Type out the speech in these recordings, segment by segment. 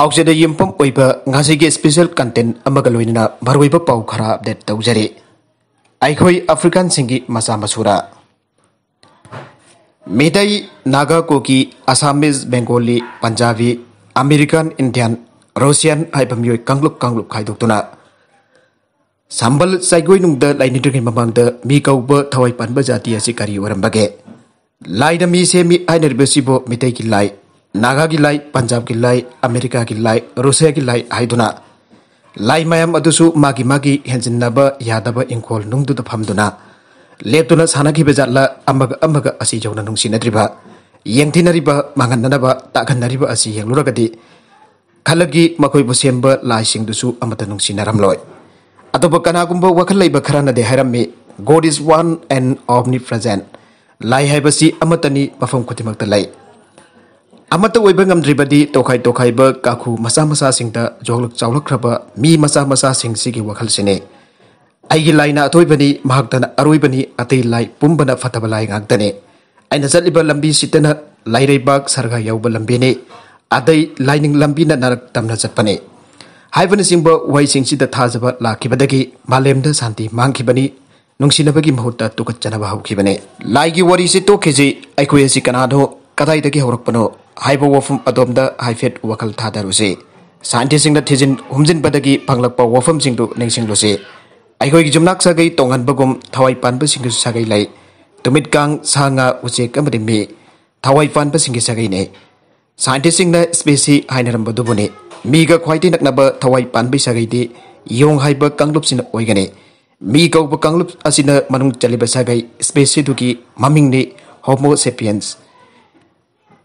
Pauk jadi yimpom oiba ngasih ge special content amagaloi nina baru iba pauk kara update tau jari. Aikoi African singgi masa masura. Medai naga koki Assamis, Bengali, Punjabi, American, Indian, Russian, hai pemiyoi kangluk kangluk kai doktuna. Sambal saigoi nung de lain nidung hai mamang de mi kau be tawai pan be jati asikari warang bage. Lai dami se mi ai nerbesi bo medai kilai Naga की लाई पंजाब की लाई अमेरिका की लाई रूसिया की लाई हाइदुना लाई मैम मागी मागी हेंजिन्नब यादब इंखोल नुंगदुद फमदुना लेतुना सानगी बेजाला अमग अमग असि जौना नुंगसि नद्रिब येंथिनरिब मांगननब ताखनरिब असि वखल लेब खराना गोड हायरमे इज वन एंड ऑमनिप्रेजेंट लाई हाइबसि अमतनि मफम खुतिमक्त लाई अमतरीबी तोखा तोखाब काखु मचा मचा जोल चौल्ब मी मचा मचासी वखलने लाइना अथोबनी अरबनी अत लाइ पुबन फटब लाईदने चलब लंबी सिटना लाइब सरग यौब लंबी अद लाइन लंबी नरक तम चपने चिंब वही थाजब लाखीद मालेम शांति मांगनी नुसीब की महूत तुगचनबने लाई की वरी से तो कनाद कदाई होरपनो ꯍꯥꯏꯕ ꯋꯥꯐꯝ ꯑꯗꯣꯝꯗ ꯍꯥꯏꯐꯦꯠ ꯋꯥꯈꯜ ꯊꯥꯗꯔꯨꯁꯤ ꯁꯥꯏꯟꯇꯤꯁꯁꯤꯡꯅ ꯊꯤꯖꯤꯟ ꯍꯨꯝꯖꯤꯟꯕꯗꯒꯤ ꯐꯪꯂꯛꯄ ꯋꯥꯐꯝꯁꯤꯡꯗꯨ ꯅꯤꯡꯁꯤꯡꯂꯨꯁꯤ ꯑꯩꯈꯣꯏꯒꯤ ꯌꯨꯝꯅꯥꯛ ꯁꯥꯒꯩ ꯇꯣꯡꯍꯟꯕꯒꯨꯝ ꯊꯋꯥꯏ ꯄꯥꯟꯕꯁꯤꯡꯒꯤꯁꯨ ꯁꯥꯒꯩ ꯂꯩ ꯇꯨꯃꯤꯠ ꯀꯥꯡ ꯁꯥ ꯉꯥ ꯎꯆꯦꯛ ꯑꯃꯗꯤ ꯃꯤ ꯊꯋꯥꯏ ꯄꯥꯟꯕꯁꯤꯡꯒꯤ ꯁꯥꯒꯩꯅꯤ ꯁꯥꯏꯟꯇꯤꯁꯁꯤꯡꯅ ꯁ꯭ꯄꯦꯁꯤ ꯍꯥꯏꯅꯔꯝꯕꯗꯨꯕꯨꯅꯤ ꯃꯤꯒ ꯈ꯭ꯋꯥꯏꯗꯒꯤ ꯅꯛꯅꯕ ꯊꯋꯥꯏ ꯄꯥꯟꯕꯒꯤ ꯁꯥꯒꯩꯗꯤ ꯌꯣꯡ ꯍꯥꯏꯕ ꯀꯥꯡꯂꯨꯞꯁꯤꯅ ꯑꯣꯏꯒꯅꯤ ꯃꯤ ꯀꯧꯕ ꯀꯥꯡꯂꯨꯞ ꯑꯁꯤꯅ ꯃꯅꯨꯡ ꯆꯜꯂꯤꯕ ꯁꯥꯒꯩ ꯁ꯭ꯄꯦꯁꯤꯗꯨꯒꯤ ꯃꯃꯤꯡꯅꯤ homo sapiens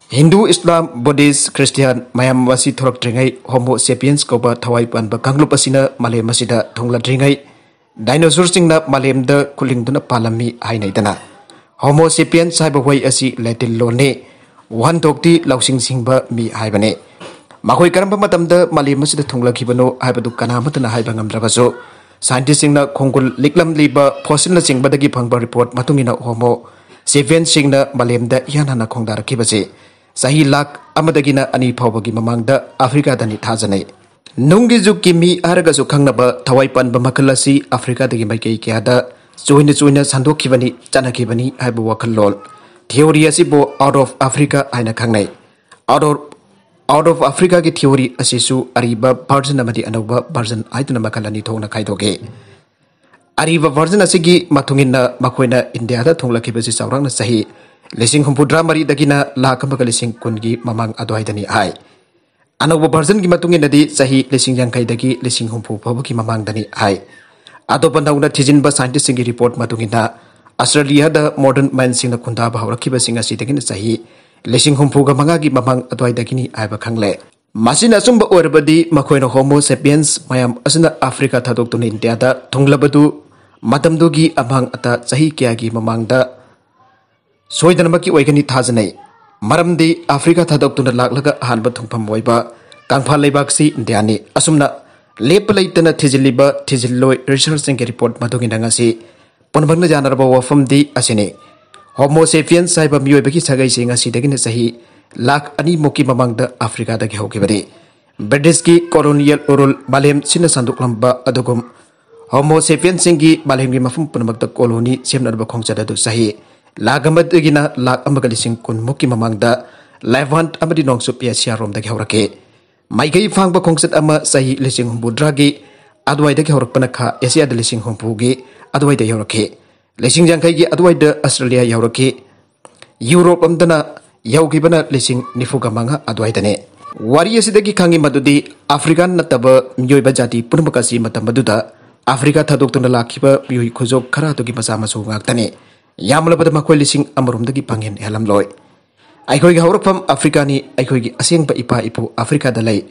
Hindu, Islam, Buddhist, Christian, mayam masih thorak dringai Homo sapiens ko ba thawai pan ba kanglup asina malay masida thongla dringai dinosaur sing na malem da kuling duna palami hai nai dana Homo sapiens sai ba hoi asi latin lo ne wan tok ti lausing sing ba mi hai bane makoi karam ba matam da malay masida thongla ki hai ba du kana matna hai ba ngam so scientist sing na liklam liba ba na sing ba da ba report matungina Homo sapiens sing iya, na malem da yan hana ꯆꯍꯤ ꯂꯥꯛ ꯑꯃꯗꯒꯤꯅ ꯑꯅꯤ ꯐꯥꯎꯕꯒꯤ ꯃꯃꯥꯡꯗ ꯑꯐ꯭ꯔꯤꯀꯥꯗꯅꯤ ꯊꯥꯖꯅꯩ ꯅꯨꯡꯒꯤ ꯖꯨꯛꯀꯤ ꯃꯤ ꯍꯥꯏꯔꯒꯁꯨ ꯈꯪꯅꯕ ꯊꯋꯥꯏ ꯄꯥꯟꯕ ꯃꯈꯜ ꯑꯁꯤ ꯑꯐ꯭ꯔꯤꯀꯥꯗꯒꯤ ꯃꯥꯏꯀꯩ ꯀꯌꯥꯗ ꯆꯣꯏꯅ ꯆꯣꯏꯅ ꯁꯟꯗꯣꯛꯈꯤꯕꯅꯤ ꯆꯠꯅꯈꯤꯕꯅꯤ ꯍꯥꯏꯕ ꯋꯥꯈꯜꯂꯣꯟ ꯊꯤꯑꯣꯔꯤ ꯑꯁꯤꯕꯨ ꯑꯥꯎꯠ ꯑꯣꯐ ꯑꯐ꯭ꯔꯤꯀꯥ ꯍꯥꯏꯅ ꯈꯪꯅꯩ out of out of Africa की थ्योरी असीसु अरीब वर्जन अमदी अनौब वर्जन आइतुन मखल अनि थोंगना खाइदोगे अरीब वर्जन असिगी मथुंगिन मखोइना इंडिया दा थोंगलखिबसि सौरांगना सही lesing humpu drama ri dagina lakam baga lesing kungi mamang adoai dani hai. Anau bo barzan gi matungi nadi sahi lesing yang kai dagi lesing humpu babu ki mamang dani hai. Ado pa nauna tijin ba santi singi report matungin na Australia da modern man sing na kunda ba hawra ki ba singa si dagina sahi lesing humpu ga manga gi mamang adoai dagini hai ba le. Masih nasum ba uar badi makoi homo sapiens mayam asina Afrika tadok tunin tiada tungla badu. Matam dogi abang ata sahi kiagi mamang da ꯁꯣꯏꯗꯅꯃꯛꯀꯤ ꯑꯣꯏꯒꯅꯤ ꯊꯥꯖꯅꯩ ꯃꯔꯝꯗꯤ ꯑꯐ꯭ꯔꯤꯀꯥ ꯊꯥꯗꯣꯛꯇꯨꯅ ꯂꯥꯛꯂꯒ ꯑꯍꯥꯟꯕ ꯊꯨꯡꯐꯝ ꯑꯣꯏꯕ ꯀꯪꯐꯥꯜ ꯂꯩꯕꯥꯛꯁꯤ ꯏꯟꯗꯤꯌꯥꯅꯤ ꯑꯁꯨꯝꯅ ꯂꯦꯞꯄ ꯂꯩꯇꯅ ꯊꯤꯖꯤꯜꯂꯤꯕ ꯊꯤꯖꯤꯜꯂꯣꯏ ꯔꯤꯁꯔꯁꯁꯤꯡꯒꯤ ꯔꯤꯄꯣꯔꯠ ꯃꯗꯨꯒꯤꯅ ꯉꯁꯤ ꯄꯨꯟꯕꯪꯅ ꯌꯥꯅꯔꯕ ꯋꯥꯐꯝꯗꯤ ꯑꯁꯤꯅꯤ ꯍꯣꯃꯣꯁꯦꯐꯤꯌꯟꯁ ꯍꯥꯏꯕ ꯃꯤꯑꯣꯏꯕꯒꯤ ꯁꯥꯒꯩꯁꯤ ꯉꯁꯤꯗꯒꯤꯅ ꯆꯍꯤ ꯂꯥꯛ ꯑꯅꯤꯃꯨꯛꯀꯤ ꯃꯃꯥꯡꯗ ꯑꯐ꯭ꯔꯤꯀꯥꯗꯒꯤ ꯍꯧꯈꯤꯕꯅꯤ ꯕ꯭ꯔꯤꯇꯤꯁꯀꯤ ꯀꯣꯂꯣꯅꯤꯌꯦꯜ ꯎꯔꯨꯜ ꯃꯥꯂꯦꯝꯁꯤꯅ ꯁꯟꯗꯣꯛꯂꯝꯕ ꯑꯗꯨꯒꯨꯝ ꯍꯣꯃꯣꯁꯦꯐꯤꯌꯟꯁꯤꯡꯒꯤ ꯃꯥꯂꯦꯝꯒꯤ ꯃꯐꯝ ꯄꯨꯝꯅꯃꯛꯇ ꯀꯣꯂꯣꯅꯤ ꯁꯦꯝꯅꯅꯕ ꯈꯣꯡꯆꯠ ꯑꯗꯨ ꯆꯍꯤ lagamat egina lag amagalising kun muki mamangda levant amadi nongsu piasia rom dagi horake mai gai fang ba kongset ama sahi leasing hombu dragi adwai dagi horak panaka asia leasing lising hombu gi adwai dagi horake lising jang kai gi adwai australia yoroke europe amdana yauki bana leasing nifuga manga aduaidane. dane wari asi dagi kangi madudi african nataba miyoi ba jati punmakasi matam maduda Afrika tadok tunda lakiba miyoi kozok kara togi masama sungak tane yamla pada makweli sing amarum dagi pangen helam loi. Ai koi gahuruk pam afrika ni ai koi gi asiang pa ipa ipu afrika dalai.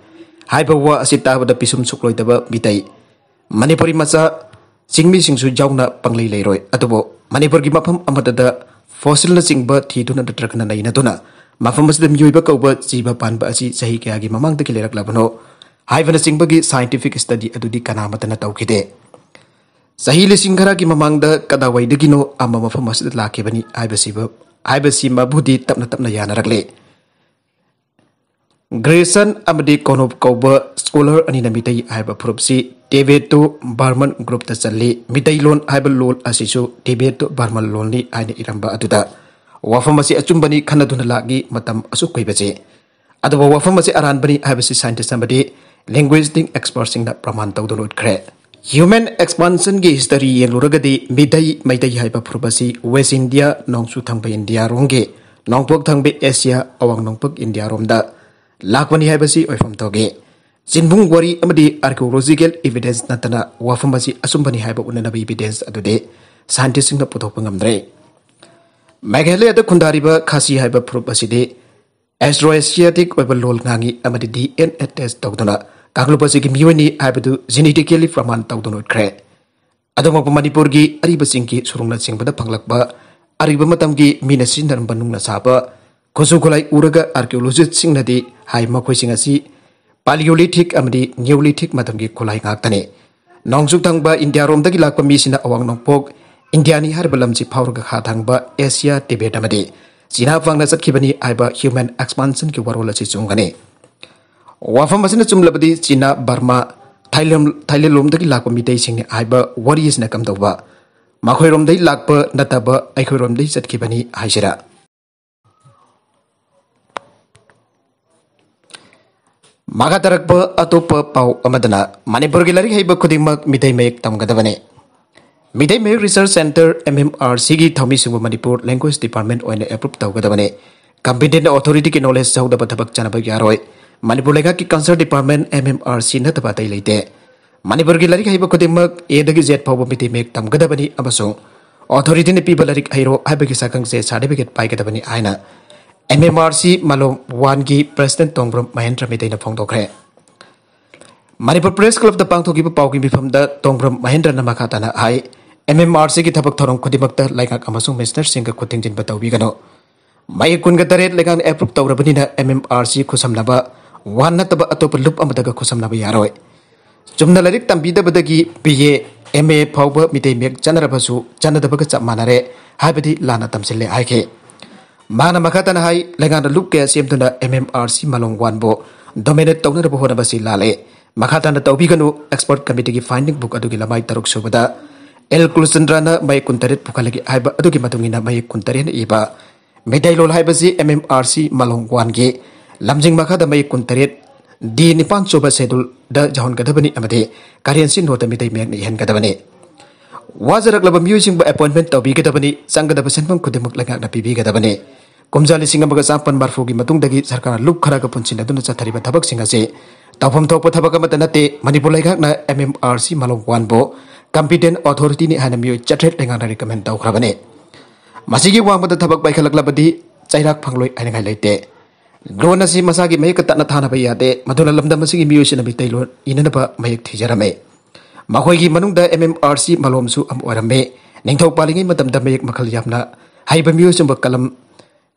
Hai bawa asit ta pada pisum suk loi taba bitai. masa sing mi sing su jauk na pangli lai roi. Atau bo manipur gi mapam amata da fosil na sing ba ti tuna da trakana na ina tuna. Mafam masa dem yoi ba kau ba si sahi kaya mamang da kilerak labano. Hai vana sing ba scientific study adu kanama kanamata na tau kite sahili singkara ki mamangda kada waidagi no ama mafamas da lake bani aibasi ba aibasi mabudi tapna tapna yana rakle Grayson amadi konop kauba scholar ani na mitai aiba propsi tebeto barman grup ta salli mitai lon aiba lol asisu tebeto barman lon ni aina iramba aduda wafamasi acumbani kana duna lagi matam asu bace. baje adaba wafamasi aran bani aiba si scientist amadi linguistic expressing da praman tau dunut kret human ꯑꯦꯛꯁꯄꯥꯟꯁꯟꯒꯤ history ꯌꯦꯡꯂꯨꯔꯒꯗꯤ ꯃꯤꯙꯩ ꯃꯩꯙꯩ ꯍꯥꯏꯕ ꯐꯨꯔꯨꯞ ꯑꯁꯤ west India ꯅꯣꯡꯆꯨ ꯊꯪꯕ ꯏꯟꯗꯤꯌꯥꯔꯣꯝꯒꯤ ꯅꯣꯡꯄꯣꯛ ꯊꯪꯕ ꯑꯦꯁꯤꯌꯥ ꯑꯋꯥꯡ ꯅꯣꯡꯄꯣꯛ ꯏꯟꯗꯤꯌꯥꯔꯣꯝꯗ ꯂꯥꯛꯄꯅꯤ ꯍꯥꯏꯕꯁꯤ ꯑꯣꯏꯐꯝ ꯊꯣꯛꯏ ꯆꯤꯟꯕꯨꯡ ꯋꯥꯔꯤ ꯑꯃꯗꯤ ꯑꯥꯔꯀꯤꯑꯣꯂꯣꯖꯤꯀꯦꯜ ꯏꯕꯤꯗꯦꯟꯁ ꯅꯠꯇꯅ ꯋꯥꯐꯝ ꯑꯁꯤ ꯑꯆꯨꯝꯕꯅꯤ ꯍꯥꯏꯕ ꯎꯅꯅꯕ ꯏꯕꯤꯗꯦꯟꯁ ꯑꯗꯨꯗꯤ ꯁꯥꯏꯟꯇꯤꯁꯁꯤꯡꯅ ꯄꯨꯊꯣꯛꯄ ꯉꯝꯗ꯭ꯔꯦ ꯃꯦꯘꯥꯂꯌꯥꯗ ꯈꯨꯟꯗꯥꯔꯤꯕ ꯈꯥꯁꯤ ꯍꯥꯏꯕ ꯐꯨꯔꯨꯞ ꯑꯁꯤꯗꯤ ꯑꯦꯁꯇ꯭ꯔꯣ ꯑꯦꯁꯤꯌꯥꯇꯤꯛ ꯑꯣꯏꯕ ꯂꯣꯜ ꯉꯥꯡꯏ ꯑꯃꯗꯤ ꯗꯤ ꯑꯦꯟ ꯑꯦ ꯇꯦꯁ ꯇꯧꯗꯨꯅ kaklu pasi ki miwe ni ai bedu zini di kili framan tau dono kre. Ado ma pemani purgi ari besing surung na sing pada panglak ba. Ari bematam ki mina sin dan bandung na kulai uraga arkeologis sing nadi di hai ma kwe sing asi. Paleolitik amadi neolitik matam ki kulai ngak tane. Nong suk tang ba india rom dagi lakwa mi awang nong pok. India ni har belam si power ga ka tang ba Asia tebe damadi. Sinap nasat kibani aiba human expansion ki warola sungane. वाफम चुम्लबदी China Burma Thailand Thailand लोम दगी लाप मिदै सिंग ने आइब वरीस न कम दबा माखोय रोम दै लाप नतब आइखोय रोम दै चतकी बनी हाइजरा मागा अतोप पाउ अमदना मणिपुर गिलरी हैब खुदिंग मिदै मेक तमगदबने मिदै मेक रिसर्च सेंटर एमएमआरसी गी थमी सुंग मणिपुर लैंग्वेज डिपार्टमेंट ओइन अप्रूव तवगदबने कॉम्पिटेंट अथॉरिटी के नॉलेज सौदब थबक चनब यारोय मणिपुर लेगा की concerned department M M R C नतब अतई लेते मणिपुर की लाइक हईब खुद जेट फाव मिटीमेक तमगदबनी ऑथोरीटी पीब लाइक हईरो है सकंग से सर्टिफिकेट पागदबनी एम एम आर सी मलोम वन की प्रेसीडें तोंब्रम महेंद्र मिटेन फोदे मणिपुर प्रेस क्लब पांथोब पाव की मीफम तोंब्रम महेंद्र मखाता है एम एम आर सी की थबक थोरम खुदमत लाइक मिनिस्टर सिंह खुद तौगनो मई कुन तरह लेकिन एप्रूव तौरबनी एम एम आर सी खुसमलब wana taba atopa loop amadaga khosamnaba yaroi chumna larik tambidabadagi BA MA phawba mitei mek chanarabasu chanadabaga chap manare haibadi lana tamsille ke. mana na hai lagana loop ke semtuna MMRC malong wanbo dominate tawnarabo honabasi lale tau tawbiganu expert committee gi finding book adugi lamai taruk buka lagi कुलचंद्रन मई कुंतरेट पुखलगी mai अदुगी मतुंगिना मई कुंतरेन इबा मेदाइलोल हाइबजी एमएमआरसी मलोंग ge lamjing ma kha da mai kun di nipan soba sedul da jahon kada bani amade karian sin ho tami dai mek ni hen kada bani wazarak labam using ba appointment tawbi kada bani sang kada basen pam kudimuk langak na pibi kada bani kumjali singa baga sampan barfu gi matung dagi sarkara luk khara ga punsin aduna chathari ba thabak singa se tawfam thok pa thabak ma tanate manipur lai na mmrc malong wan bo competent authority ni hana mi chatret lenga na recommend taw khra bani masigi wang ma thabak bai khalak labadi chairak phangloi aina khai laite no nasi masagi mayek tak natana bayi ate ya madona lamda masagi miyo shina bitai lo ina naba mayek tijara me mahoi da mmrc malom su am ora me neng tau paling ngai matam damayek makal yamna hai ba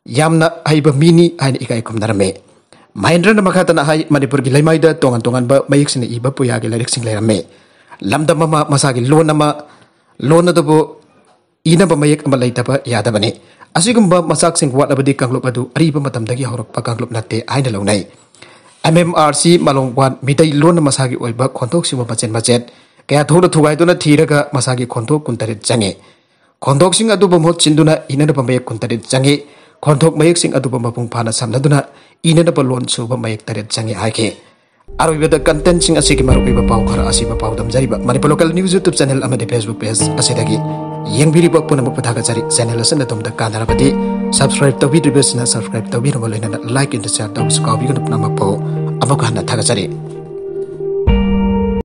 yamna hai ba mini hai na ikai kom dara me mahendra na makata na hai manipur gi laimai tongan tongan ba mayek shina iba puya gi lairik sing laira me lamda mama masagi lo nama lo na dobo ina ba mayek amalai daba yada bane sing masaksin abadi kanglop adu dagi matamdagi haurakpa kanglop natte aina launai MMRC malongwan mitai lon masagi oiba khontok sima bachet bachet kaya thoda thugai dona thiraga masagi khontok kuntare jange Kontok sing adu ina chinduna inana pambe kuntare jange Kontok mayek sing adu bomba na samnaduna ina pa lon suba mayek tare jange aike arubida content sing asigi marubi ba pau khara asiba pau dam jariba mari local news youtube channel amade facebook page asidagi न यही पूर्णुरी चेन ताना सबसक सबसक्राइबिनु कानुन पूर्णु अन थाग्रि